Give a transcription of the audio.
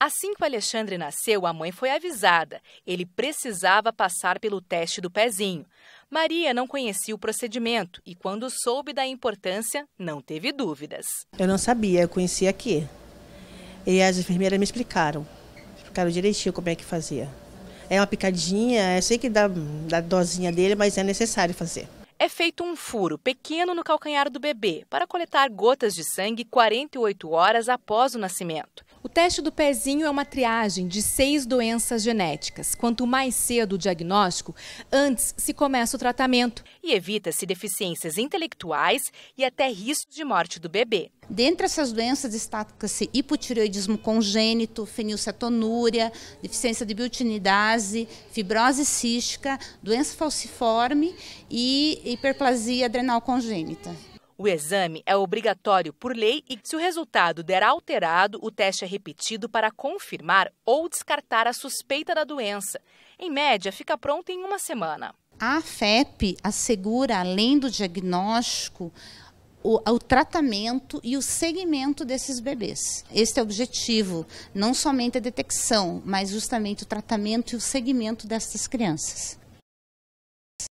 Assim que o Alexandre nasceu, a mãe foi avisada. Ele precisava passar pelo teste do pezinho. Maria não conhecia o procedimento e, quando soube da importância, não teve dúvidas. Eu não sabia, eu conhecia aqui. E as enfermeiras me explicaram. Explicaram direitinho como é que fazia. É uma picadinha, eu sei que dá, dá dosinha dele, mas é necessário fazer é feito um furo pequeno no calcanhar do bebê para coletar gotas de sangue 48 horas após o nascimento. O teste do pezinho é uma triagem de seis doenças genéticas. Quanto mais cedo o diagnóstico, antes se começa o tratamento. E evita-se deficiências intelectuais e até risco de morte do bebê. Dentre essas doenças destaca-se hipotireoidismo congênito, fenilcetonúria, deficiência de biotinidase, fibrose cística, doença falciforme e hiperplasia adrenal congênita. O exame é obrigatório por lei e, se o resultado der alterado, o teste é repetido para confirmar ou descartar a suspeita da doença. Em média, fica pronto em uma semana. A FEP assegura, além do diagnóstico, o, o, tratamento e o segmento desses bebês. Este é o objetivo, não somente a detecção, mas justamente o tratamento e o segmento dessas crianças.